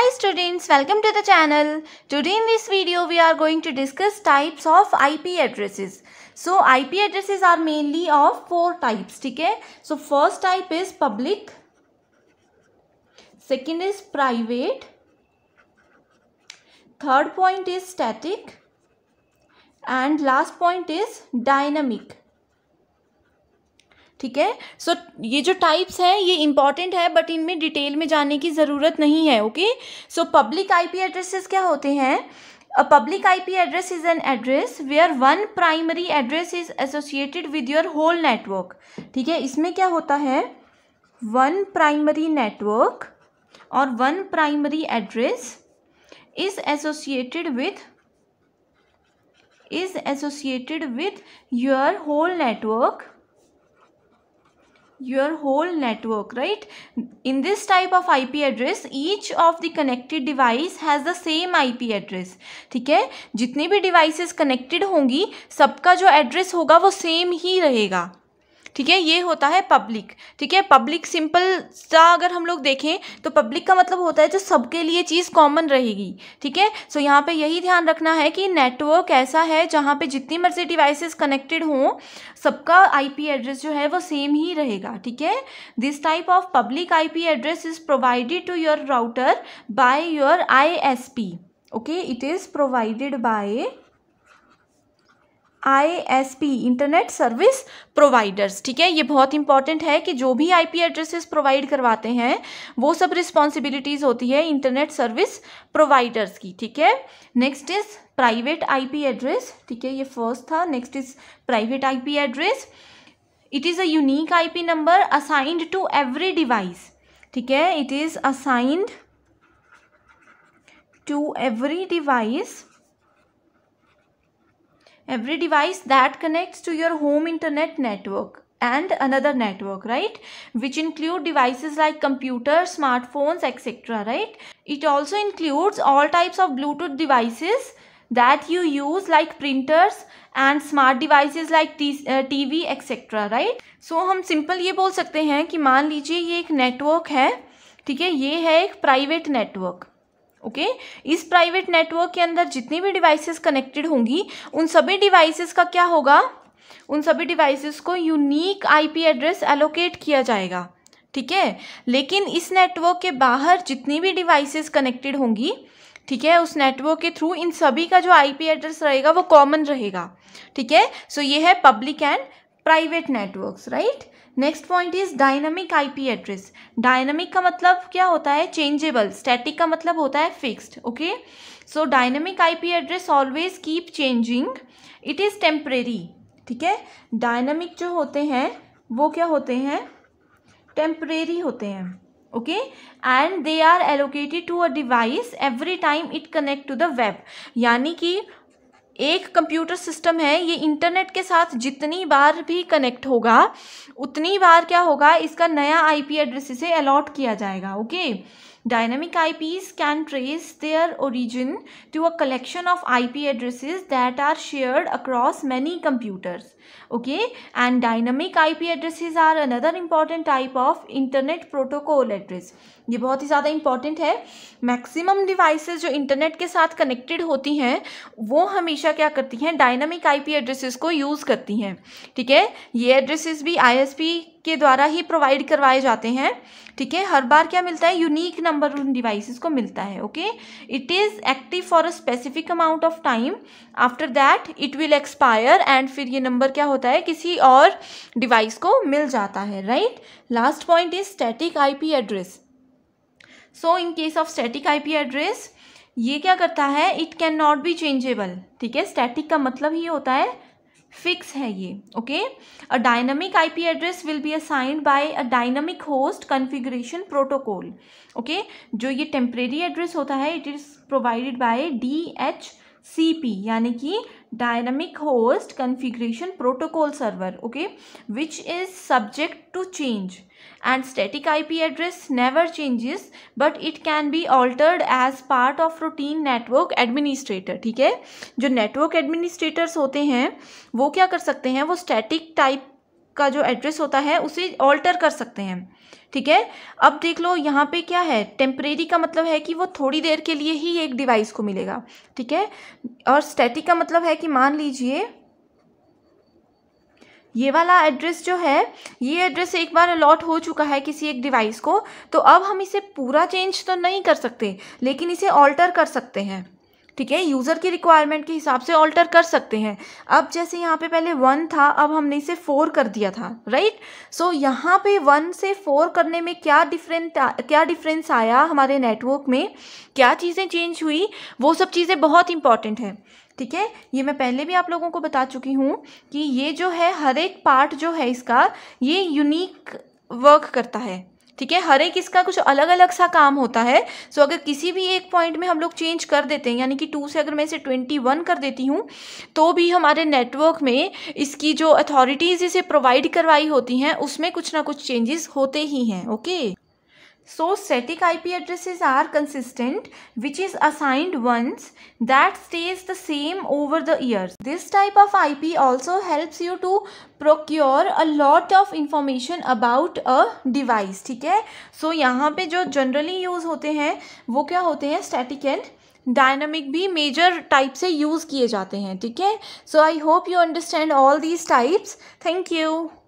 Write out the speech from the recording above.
Hi students, welcome to the channel. Today in this video we are going to discuss types of IP addresses. So IP addresses are mainly of four types, okay? So first type is public, second is private, third point is static and last point is dynamic. ठीक है so ये जो types है ये important है but इनमें detail में जाने की ज़रूरत नहीं है okay so public IP addresses क्या होते हैं A public IP address is an address where one primary address is associated with your whole network ठीक है इसमें क्या होता है वन प्राइमरी नेटवर्क और one primary address is associated with is associated with your whole network your whole network right in this type of ip address each of the connected device has the same ip address theek hai जितनी bhi devices connected hongi sabka jo address hoga wo same hi rahega ठीक है ये होता है public ठीक है public simple सा अगर हम लोग देखें तो पब्लिक का मतलब होता है जो सबके लिए चीज़ कॉमन रहेगी ठीक है सो यहाँ पे यही ध्यान रखना है कि नेटवर्क ऐसा है जहाँ पे जितनी मर्जी डिवाइसेस कनेक्टेड हों सबका आईपी एड्रेस जो है वो सेम ही रहेगा ठीक है this type of public IP address is provided to your router by your ISP okay it is provided by ISP internet service providers ठीक है ये बहुत इंपॉर्टेंट है कि जो भी आईपी एड्रेसेस प्रोवाइड करवाते हैं वो सब रिस्पॉन्सिबिलिटीज़ होती है इंटरनेट सर्विस प्रोवाइडर्स की ठीक है next is private IP address ठीक है ये फर्स्ट था next is private IP address it is a unique IP number assigned to every device ठीक है it is assigned to every device every device that connects to your home internet network and another network right which include devices like computers smartphones etc right it also includes all types of bluetooth devices that you use like printers and smart devices like tv etc right so hum simple ye bol sakte hain ki maan lijiye ye ek network hai theek hai ye hai ek private network okay okay? इस private network के अंदर जितनी भी devices connected होंगी उन सभी devices का क्या होगा उन सभी डिवाइसेस को यूनिक आईपी एड्रेस एलोकेट किया जाएगा ठीक है लेकिन इस नेटवर्क के बाहर जितनी भी डिवाइसेस कनेक्टेड होंगी ठीक है उस नेटवर्क के थ्रू इन सभी का जो आईपी एड्रेस रहेगा वो कॉमन रहेगा ठीक है सो ये है public and private networks right next point is dynamic IP address dynamic का मतलब क्या होता है चेंजेबल स्टैटिक का मतलब होता है fixed okay so dynamic IP address always keep changing it is temporary ठीक है डायनामिक जो होते हैं वो क्या होते हैं टेम्परेरी होते हैं okay and they are allocated to a device every time it connect to the web यानी कि एक कंप्यूटर सिस्टम है ये इंटरनेट के साथ जितनी बार भी कनेक्ट होगा उतनी बार क्या होगा इसका नया आईपी एड्रेस इसे अलॉट किया जाएगा okay Dynamic IPs can trace their origin to a collection of IP addresses that are shared across many computers. Okay, and dynamic IP addresses are another important type of internet protocol address. ये बहुत ही ज़्यादा important है maximum devices जो internet के साथ connected होती हैं वो हमेशा क्या करती हैं डायनामिक आईपी एड्रेसेस को यूज़ करती हैं ठीक है ये एड्रेसेस भी आईएसपी के द्वारा ही प्रोवाइड करवाए जाते हैं ठीक है हर बार क्या मिलता है यूनिक नंबर उन डिवाइसेस को मिलता है okay it is active for a specific amount of time after that it will expire and फिर ये नंबर क्या होता है किसी और डिवाइस को मिल जाता है right last point is static IP address so in case of static IP address ये क्या करता है it can not be changeable ठीक है स्टैटिक का मतलब ही होता है फिक्स है ये okay a dynamic IP address will be assigned by a dynamic host configuration protocol okay जो ये टेम्परेरी एड्रेस होता है it is provided by D H C P यानी कि dynamic host configuration protocol server okay which is subject to change and static IP address never changes but it can be altered as part of routine network administrator ठीक है जो network administrators होते हैं वो क्या कर सकते हैं वो static type का जो एड्रेस होता है उसे ऑल्टर कर सकते हैं ठीक है अब देख लो यहाँ पे क्या है टेम्परेरी का मतलब है कि वो थोड़ी देर के लिए ही एक डिवाइस को मिलेगा ठीक है और स्टैटिक का मतलब है कि मान लीजिए ये वाला एड्रेस जो है ये एड्रेस एक बार अलॉट हो चुका है किसी एक डिवाइस को तो अब हम इसे पूरा चेंज तो नहीं कर सकते लेकिन इसे ऑल्टर कर सकते हैं ठीक है यूज़र की रिक्वायरमेंट के हिसाब से ऑल्टर कर सकते हैं अब जैसे यहाँ पे पहले वन था अब हमने इसे फोर कर दिया था राइट सो so, यहाँ पे वन से फोर करने में क्या डिफरेंट क्या डिफरेंस आया हमारे नेटवर्क में क्या चीज़ें चेंज हुई वो सब चीज़ें बहुत इंपॉर्टेंट हैं ठीक है ये मैं पहले भी आप लोगों को बता चुकी हूँ कि ये जो है हर एक पार्ट जो है इसका ये यूनिक वर्क करता है ठीक है हर एक इसका कुछ अलग अलग सा काम होता है सो अगर किसी भी एक पॉइंट में हम लोग चेंज कर देते हैं यानी कि टू से अगर मैं इसे ट्वेंटी वन कर देती हूँ तो भी हमारे नेटवर्क में इसकी जो अथॉरिटीज़ इसे प्रोवाइड करवाई होती हैं उसमें कुछ ना कुछ चेंजेस होते ही हैं okay So static IP addresses are consistent which is assigned once that stays the same over the years. This type of IP also helps you to procure a lot of information about a device theek hai so yahan pe jo generally use hote hain wo kya hote hain static and dynamic भी major type से use किए जाते हैं ठीक है so I hope you understand all these types thank you